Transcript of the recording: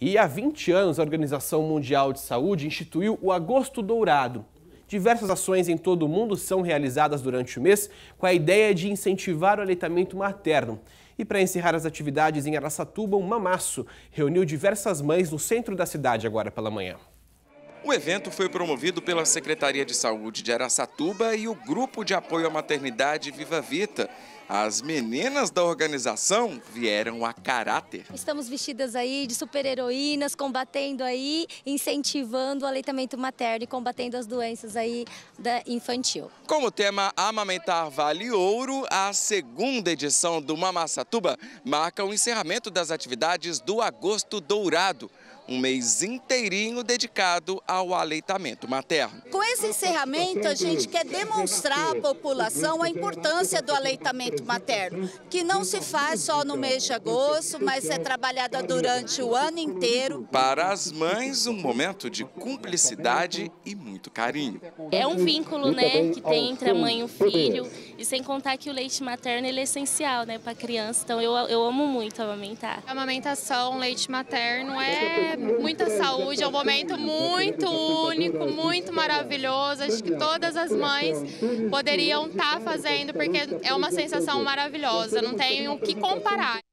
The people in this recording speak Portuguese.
E há 20 anos, a Organização Mundial de Saúde instituiu o Agosto Dourado. Diversas ações em todo o mundo são realizadas durante o mês com a ideia de incentivar o aleitamento materno. E para encerrar as atividades em Araçatuba, um mamaço reuniu diversas mães no centro da cidade agora pela manhã. O evento foi promovido pela Secretaria de Saúde de Araçatuba e o Grupo de Apoio à Maternidade Viva Vita. As meninas da organização vieram a caráter. Estamos vestidas aí de super-heroínas, combatendo aí, incentivando o aleitamento materno e combatendo as doenças aí da infantil. Com o tema Amamentar Vale Ouro, a segunda edição do Mamassatuba marca o encerramento das atividades do Agosto Dourado um mês inteirinho dedicado ao aleitamento materno. Com esse encerramento, a gente quer demonstrar à população a importância do aleitamento materno, que não se faz só no mês de agosto, mas é trabalhada durante o ano inteiro. Para as mães, um momento de cumplicidade e muito carinho. É um vínculo né, que tem entre a mãe e o filho e sem contar que o leite materno é essencial né, para a criança, então eu, eu amo muito amamentar. A amamentação, leite materno é muita saúde, é um momento muito único, muito maravilhoso. Acho que todas as mães poderiam estar tá fazendo, porque é uma sensação maravilhosa, não tem o que comparar.